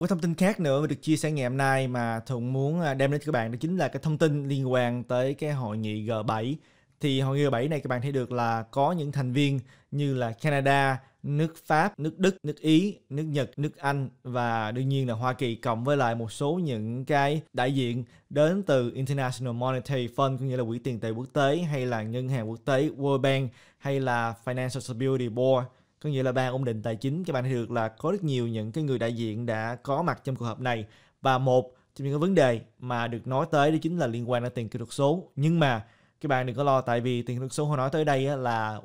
Một thông tin khác nữa được chia sẻ ngày hôm nay mà Thuận muốn à, đem đến cho các bạn đó chính là cái thông tin liên quan tới cái hội nghị G7. Thì hội nghị G7 này các bạn thấy được là có những thành viên như là Canada, nước Pháp, nước Đức, nước Ý, nước Nhật, nước Anh và đương nhiên là Hoa Kỳ cộng với lại một số những cái đại diện đến từ International Monetary Fund cũng như là Quỹ tiền tệ quốc tế hay là Ngân hàng quốc tế World Bank hay là Financial Stability Board có nghĩa là ban ổn định tài chính các bạn thấy được là có rất nhiều những cái người đại diện đã có mặt trong cuộc họp này và một trong những cái vấn đề mà được nói tới đó chính là liên quan đến tiền kỹ thuật số nhưng mà các bạn đừng có lo tại vì tiền kỹ thuật số họ nói tới đây là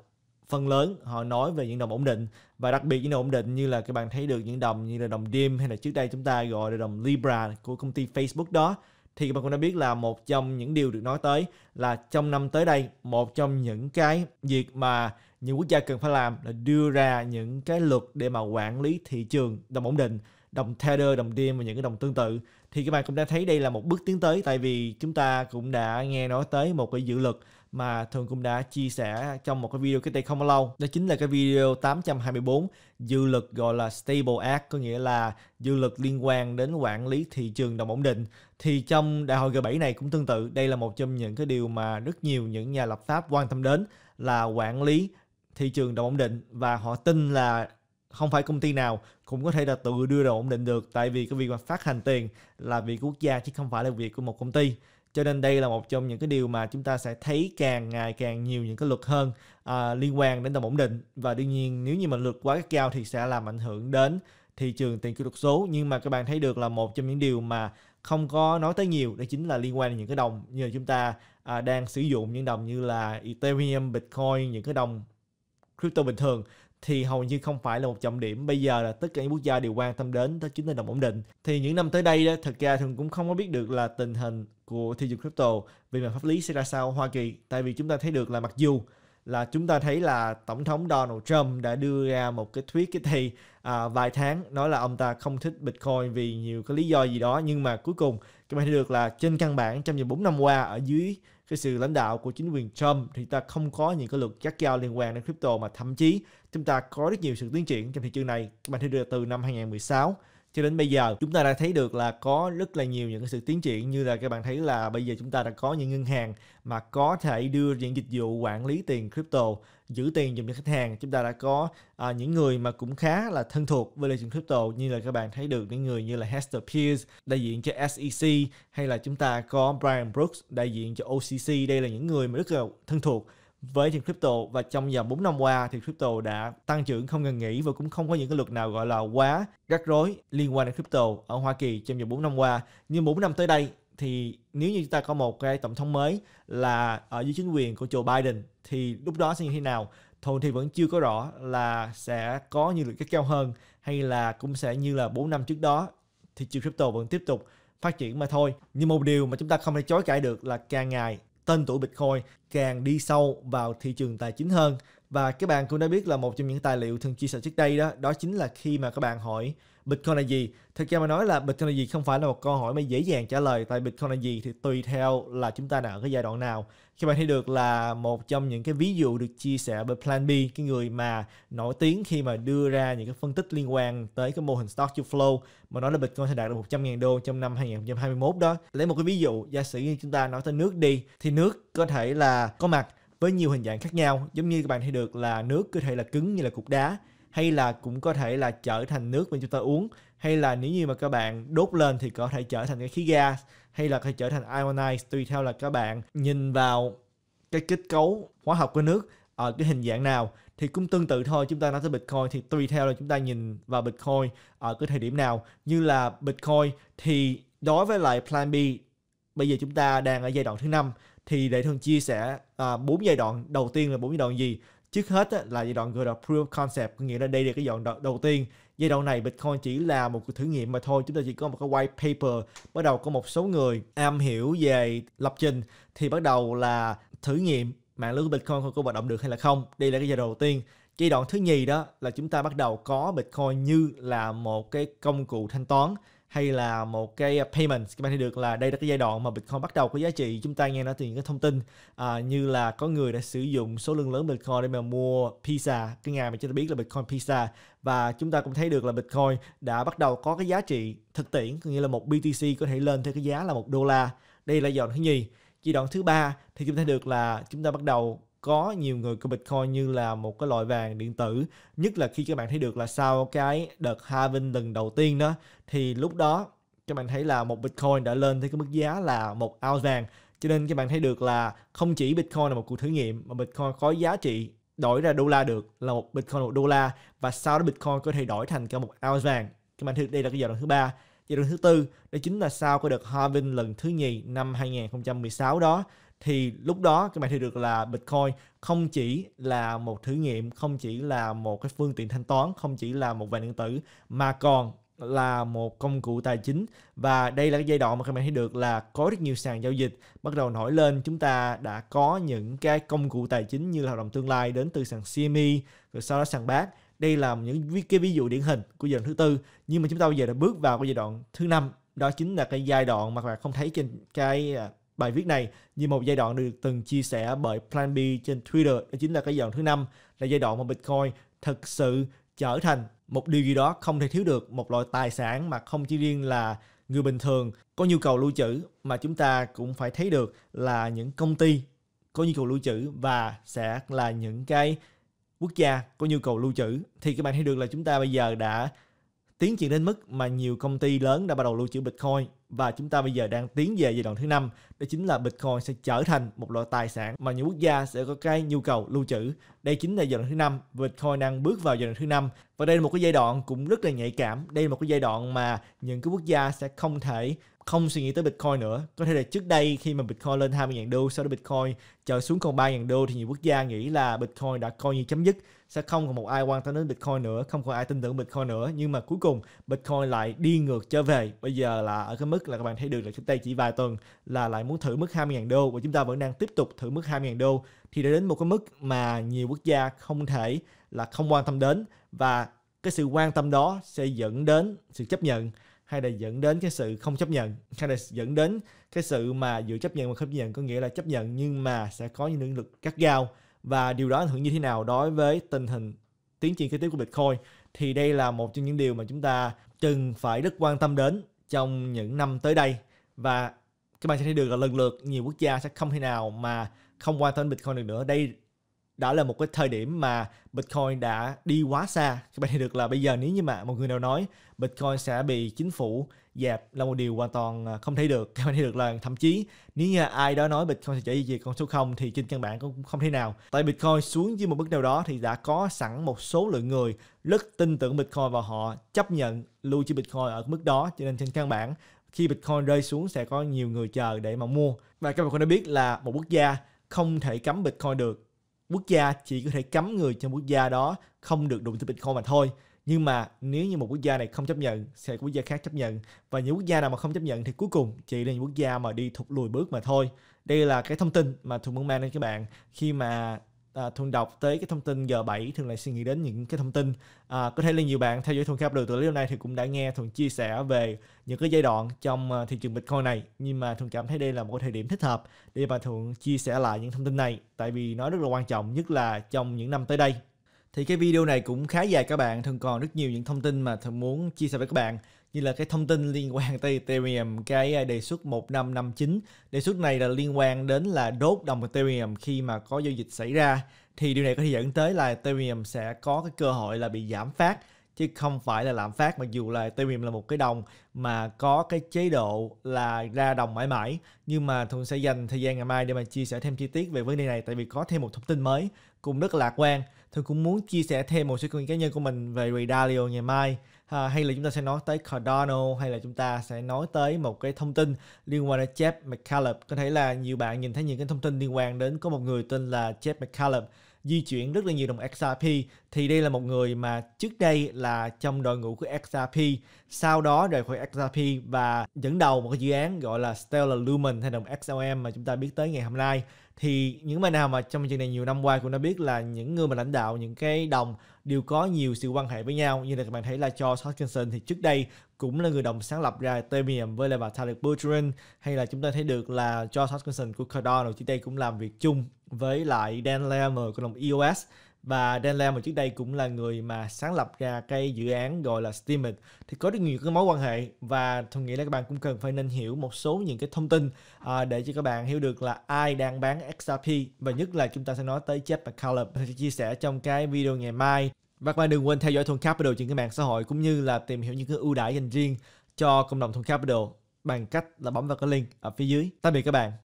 phần lớn họ nói về những đồng ổn định và đặc biệt những đồng ổn định như là các bạn thấy được những đồng như là đồng DIM hay là trước đây chúng ta gọi là đồng Libra của công ty Facebook đó thì các bạn cũng đã biết là một trong những điều được nói tới là trong năm tới đây một trong những cái việc mà những quốc gia cần phải làm là đưa ra những cái luật để mà quản lý thị trường đồng ổn định đồng tether đồng dim và những cái đồng tương tự thì các bạn cũng đã thấy đây là một bước tiến tới tại vì chúng ta cũng đã nghe nói tới một cái dự luật mà thường cũng đã chia sẻ trong một cái video cách đây không bao lâu đó chính là cái video 824 dự luật gọi là Stable Act có nghĩa là dự luật liên quan đến quản lý thị trường đồng ổn định thì trong đại hội G7 này cũng tương tự đây là một trong những cái điều mà rất nhiều những nhà lập pháp quan tâm đến là quản lý thị trường đồng ổn định và họ tin là không phải công ty nào cũng có thể là tự đưa đồng ổn định được tại vì cái việc mà phát hành tiền là việc quốc gia chứ không phải là việc của một công ty cho nên đây là một trong những cái điều mà chúng ta sẽ thấy càng ngày càng nhiều những cái luật hơn à, liên quan đến đồng ổn định và đương nhiên nếu như mà luật quá cao thì sẽ làm ảnh hưởng đến thị trường tiền kỹ thuật số nhưng mà các bạn thấy được là một trong những điều mà không có nói tới nhiều đó chính là liên quan đến những cái đồng như là chúng ta à, đang sử dụng những đồng như là Ethereum, Bitcoin những cái đồng crypto bình thường thì hầu như không phải là một trọng điểm bây giờ là tất cả những quốc gia đều quan tâm đến đó chính là đồng ổn định thì những năm tới đây thật ra thường cũng không có biết được là tình hình của thị trường crypto về mặt pháp lý sẽ ra sao ở Hoa Kỳ tại vì chúng ta thấy được là mặc dù là chúng ta thấy là tổng thống Donald Trump đã đưa ra một cái tweet cái thì à, vài tháng nói là ông ta không thích Bitcoin vì nhiều cái lý do gì đó nhưng mà cuối cùng các bạn thấy được là trên căn bản trong vòng 4 năm qua ở dưới cái sự lãnh đạo của chính quyền Trump thì ta không có những cái luật gắt gao liên quan đến crypto mà thậm chí chúng ta có rất nhiều sự tiến triển trong thị trường này các bạn thấy được từ năm 2016 cho đến bây giờ chúng ta đã thấy được là có rất là nhiều những cái sự tiến triển như là các bạn thấy là bây giờ chúng ta đã có những ngân hàng mà có thể đưa những dịch vụ quản lý tiền crypto giữ tiền dùm cho khách hàng chúng ta đã có à, những người mà cũng khá là thân thuộc với thị trường crypto như là các bạn thấy được những người như là Hester Pierce đại diện cho SEC hay là chúng ta có Brian Brooks đại diện cho OCC đây là những người mà rất là thân thuộc với thị trường crypto và trong vòng 4 năm qua thì crypto đã tăng trưởng không ngừng nghỉ và cũng không có những cái luật nào gọi là quá rắc rối liên quan đến crypto ở Hoa Kỳ trong vòng 4 năm qua. Nhưng 4 năm tới đây thì nếu như chúng ta có một cái tổng thống mới là ở dưới chính quyền của Joe Biden thì lúc đó sẽ như thế nào? Thôn thì vẫn chưa có rõ là sẽ có nhiều lượng cái cao hơn hay là cũng sẽ như là 4 năm trước đó thì trường crypto vẫn tiếp tục phát triển mà thôi. Nhưng một điều mà chúng ta không thể chối cãi được là càng ngày tên tuổi Bitcoin càng đi sâu vào thị trường tài chính hơn. Và các bạn cũng đã biết là một trong những tài liệu thường chia sẻ trước đây đó, đó chính là khi mà các bạn hỏi Bitcoin là gì? Thực ra mà nói là Bitcoin là gì không phải là một câu hỏi mà dễ dàng trả lời tại Bitcoin là gì thì tùy theo là chúng ta đã ở cái giai đoạn nào. Khi bạn thấy được là một trong những cái ví dụ được chia sẻ bởi Plan B, cái người mà nổi tiếng khi mà đưa ra những cái phân tích liên quan tới cái mô hình stock to flow mà nói là Bitcoin sẽ đạt được 100.000 đô trong năm 2021 đó. Lấy một cái ví dụ, giả sử như chúng ta nói tới nước đi thì nước có thể là có mặt với nhiều hình dạng khác nhau giống như các bạn thấy được là nước có thể là cứng như là cục đá hay là cũng có thể là trở thành nước mà chúng ta uống hay là nếu như mà các bạn đốt lên thì có thể trở thành cái khí ga hay là có thể trở thành ionize tùy theo là các bạn nhìn vào cái kết cấu hóa học của nước ở cái hình dạng nào thì cũng tương tự thôi chúng ta nói tới Bitcoin thì tùy theo là chúng ta nhìn vào Bitcoin ở cái thời điểm nào như là Bitcoin thì đối với lại Plan B bây giờ chúng ta đang ở giai đoạn thứ năm thì để thường chia sẻ à, giai đoạn đầu tiên là bốn giai đoạn gì trước hết là giai đoạn gọi là proof concept có nghĩa là đây là cái giai đoạn đầu tiên giai đoạn này Bitcoin chỉ là một thử nghiệm mà thôi chúng ta chỉ có một cái white paper bắt đầu có một số người am hiểu về lập trình thì bắt đầu là thử nghiệm mạng lưới của Bitcoin có hoạt động được hay là không đây là cái giai đoạn đầu tiên giai đoạn thứ nhì đó là chúng ta bắt đầu có Bitcoin như là một cái công cụ thanh toán hay là một cái payment các bạn thấy được là đây là cái giai đoạn mà Bitcoin bắt đầu có giá trị chúng ta nghe nói từ những cái thông tin à, như là có người đã sử dụng số lượng lớn Bitcoin để mà mua pizza cái ngày mà chúng ta biết là Bitcoin pizza và chúng ta cũng thấy được là Bitcoin đã bắt đầu có cái giá trị thực tiễn có nghĩa là một BTC có thể lên theo cái giá là một đô la đây là giai đoạn thứ nhì giai đoạn thứ ba thì chúng ta thấy được là chúng ta bắt đầu có nhiều người coi Bitcoin như là một cái loại vàng điện tử nhất là khi các bạn thấy được là sau cái đợt halving lần đầu tiên đó thì lúc đó các bạn thấy là một Bitcoin đã lên tới cái mức giá là một ounce vàng cho nên các bạn thấy được là không chỉ Bitcoin là một cuộc thử nghiệm mà Bitcoin có giá trị đổi ra đô la được là một Bitcoin một đô la và sau đó Bitcoin có thể đổi thành cả một ounce vàng các bạn thấy đây là cái giai đoạn thứ ba giai đoạn thứ tư đó chính là sau cái đợt halving lần thứ nhì năm 2016 đó thì lúc đó các bạn thấy được là Bitcoin không chỉ là một thử nghiệm, không chỉ là một cái phương tiện thanh toán, không chỉ là một vàng điện tử mà còn là một công cụ tài chính và đây là cái giai đoạn mà các bạn thấy được là có rất nhiều sàn giao dịch bắt đầu nổi lên chúng ta đã có những cái công cụ tài chính như là hợp đồng tương lai đến từ sàn CME rồi sau đó sàn bác đây là những cái ví dụ điển hình của giai đoạn thứ tư nhưng mà chúng ta bây giờ đã bước vào cái giai đoạn thứ năm đó chính là cái giai đoạn mà các bạn không thấy trên cái à, Bài viết này như một giai đoạn được từng chia sẻ bởi Plan B trên Twitter, đó chính là cái giai đoạn thứ năm là giai đoạn mà Bitcoin thực sự trở thành một điều gì đó không thể thiếu được, một loại tài sản mà không chỉ riêng là người bình thường có nhu cầu lưu trữ mà chúng ta cũng phải thấy được là những công ty có nhu cầu lưu trữ và sẽ là những cái quốc gia có nhu cầu lưu trữ thì các bạn thấy được là chúng ta bây giờ đã tiến triển đến mức mà nhiều công ty lớn đã bắt đầu lưu trữ Bitcoin và chúng ta bây giờ đang tiến về giai đoạn thứ năm đó chính là Bitcoin sẽ trở thành một loại tài sản mà những quốc gia sẽ có cái nhu cầu lưu trữ. Đây chính là giai đoạn thứ năm, Bitcoin đang bước vào giai đoạn thứ năm và đây là một cái giai đoạn cũng rất là nhạy cảm, đây là một cái giai đoạn mà những cái quốc gia sẽ không thể không suy nghĩ tới Bitcoin nữa. Có thể là trước đây khi mà Bitcoin lên 20.000 đô, sau đó Bitcoin trở xuống còn 3.000 đô thì nhiều quốc gia nghĩ là Bitcoin đã coi như chấm dứt sẽ không còn một ai quan tâm đến Bitcoin nữa, không còn ai tin tưởng Bitcoin nữa. Nhưng mà cuối cùng Bitcoin lại đi ngược trở về. Bây giờ là ở cái mức là các bạn thấy được là chúng ta chỉ vài tuần là lại muốn thử mức 20.000 đô và chúng ta vẫn đang tiếp tục thử mức 20.000 đô thì đã đến một cái mức mà nhiều quốc gia không thể là không quan tâm đến và cái sự quan tâm đó sẽ dẫn đến sự chấp nhận hay là dẫn đến cái sự không chấp nhận hay là dẫn đến cái sự mà giữa chấp nhận và không chấp nhận có nghĩa là chấp nhận nhưng mà sẽ có những nỗ lực cắt gao và điều đó ảnh hưởng như thế nào đối với tình hình tiến triển kinh tế của Bitcoin thì đây là một trong những điều mà chúng ta cần phải rất quan tâm đến trong những năm tới đây và các bạn sẽ thấy được là lần lượt nhiều quốc gia sẽ không thể nào mà không quan tâm Bitcoin được nữa đây đó là một cái thời điểm mà Bitcoin đã đi quá xa. Các bạn thấy được là bây giờ nếu như mà một người nào nói Bitcoin sẽ bị chính phủ dẹp là một điều hoàn toàn à, không thấy được. Các bạn thấy được là thậm chí nếu như ai đó nói Bitcoin sẽ trở về con số 0 thì trên căn bản cũng không thể nào. Tại Bitcoin xuống dưới một mức nào đó thì đã có sẵn một số lượng người rất tin tưởng Bitcoin và họ chấp nhận lưu trữ Bitcoin ở mức đó cho nên trên căn bản khi Bitcoin rơi xuống sẽ có nhiều người chờ để mà mua. Và các bạn cũng đã biết là một quốc gia không thể cấm Bitcoin được quốc gia chỉ có thể cấm người trong quốc gia đó không được đụng tới Bitcoin mà thôi. Nhưng mà nếu như một quốc gia này không chấp nhận sẽ có quốc gia khác chấp nhận và những quốc gia nào mà không chấp nhận thì cuối cùng chỉ là những quốc gia mà đi thụt lùi bước mà thôi. Đây là cái thông tin mà tôi muốn mang đến các bạn khi mà à, thường đọc tới cái thông tin giờ 7 thường lại suy nghĩ đến những cái thông tin à, có thể là nhiều bạn theo dõi thuần khắp đầu từ lúc nay thì cũng đã nghe thuần chia sẻ về những cái giai đoạn trong ờ, thị trường bitcoin này nhưng mà thường cảm thấy đây là một thời điểm thích hợp để mà thường chia sẻ lại những thông tin này tại vì nó rất là quan trọng nhất là trong những năm tới đây thì cái video này cũng khá dài các bạn thường còn rất nhiều những thông tin mà thường muốn chia sẻ với các bạn như là cái thông tin liên quan tới Ethereum cái à, đề xuất 1559 đề xuất này là liên quan đến là đốt đồng Ethereum khi mà có giao dịch xảy ra thì điều này có thể dẫn tới là Ethereum sẽ có cái cơ hội là bị giảm phát chứ không phải là lạm phát mặc dù là Ethereum là một cái đồng mà có cái chế độ là ra đồng mãi mãi nhưng mà Thuận sẽ dành thời gian ngày mai để mà chia sẻ thêm chi tiết về vấn đề này tại vì có thêm một thông tin mới cũng rất là lạc quan Thư cũng muốn chia sẻ thêm một số kinh cá nhân của mình về Redalio ngày mai à, hay là chúng ta sẽ nói tới Cardano hay là chúng ta sẽ nói tới một cái thông tin liên quan đến Jeff McCallum có thể là nhiều bạn nhìn thấy những cái thông tin liên quan đến có một người tên là Jeff McCallum di chuyển rất là nhiều đồng XRP thì đây là một người mà trước đây là trong đội ngũ của XRP sau đó rời khỏi XRP và dẫn đầu một cái dự án gọi là Stellar Lumen hay đồng XLM mà chúng ta biết tới ngày hôm nay thì những bạn nào mà trong chương này nhiều năm qua cũng đã biết là những người mà lãnh đạo những cái đồng đều có nhiều sự quan hệ với nhau như là các bạn thấy là cho Hutchinson thì trước đây cũng là người đồng sáng lập ra Ethereum với lại bà Tarek Buterin hay là chúng ta thấy được là cho Hutchinson của Cardano trước đây cũng làm việc chung với lại Dan Lammer của đồng EOS và Dan Lam mà trước đây cũng là người mà sáng lập ra cái dự án gọi là Steemit thì có rất nhiều cái mối quan hệ và tôi nghĩ là các bạn cũng cần phải nên hiểu một số những cái thông tin à, để cho các bạn hiểu được là ai đang bán XRP và nhất là chúng ta sẽ nói tới Jeff McCallum sẽ chia sẻ trong cái video ngày mai và các bạn đừng quên theo dõi Thuần Capital trên các mạng xã hội cũng như là tìm hiểu những cái ưu đãi dành riêng cho cộng đồng Thuần Capital bằng cách là bấm vào cái link ở phía dưới. Tạm biệt các bạn.